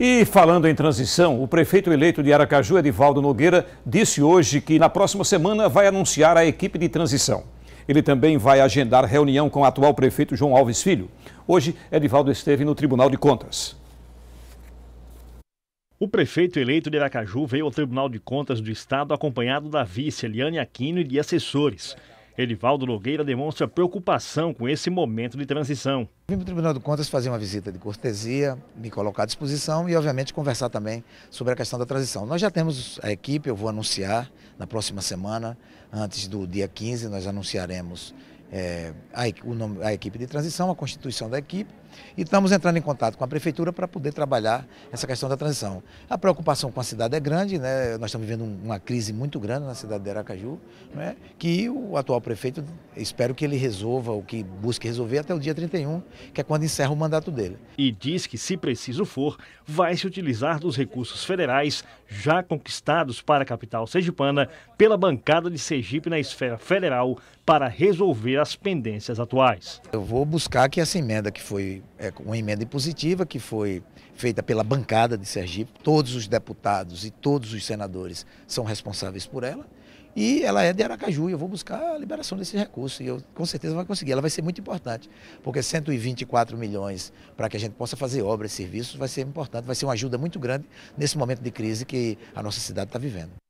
E falando em transição, o prefeito eleito de Aracaju, Edivaldo Nogueira, disse hoje que na próxima semana vai anunciar a equipe de transição. Ele também vai agendar reunião com o atual prefeito João Alves Filho. Hoje, Edivaldo esteve no Tribunal de Contas. O prefeito eleito de Aracaju veio ao Tribunal de Contas do Estado acompanhado da vice Eliane Aquino e de assessores. Elivaldo Nogueira demonstra preocupação com esse momento de transição. Vim para o Tribunal de Contas fazer uma visita de cortesia, me colocar à disposição e, obviamente, conversar também sobre a questão da transição. Nós já temos a equipe, eu vou anunciar na próxima semana, antes do dia 15, nós anunciaremos é, a, o nome, a equipe de transição, a constituição da equipe, e estamos entrando em contato com a prefeitura para poder trabalhar essa questão da transição. A preocupação com a cidade é grande, né? nós estamos vivendo uma crise muito grande na cidade de Aracaju, né? que o atual prefeito, espero que ele resolva, ou que busque resolver até o dia 31, que é quando encerra o mandato dele. E diz que, se preciso for, vai se utilizar dos recursos federais já conquistados para a capital sergipana pela bancada de Sergipe na esfera federal para resolver resolver as pendências atuais. Eu vou buscar que essa emenda, que foi é, uma emenda impositiva, que foi feita pela bancada de Sergipe, todos os deputados e todos os senadores são responsáveis por ela, e ela é de Aracaju, e eu vou buscar a liberação desse recurso, e eu com certeza vai conseguir, ela vai ser muito importante, porque 124 milhões para que a gente possa fazer obras e serviços vai ser importante, vai ser uma ajuda muito grande nesse momento de crise que a nossa cidade está vivendo.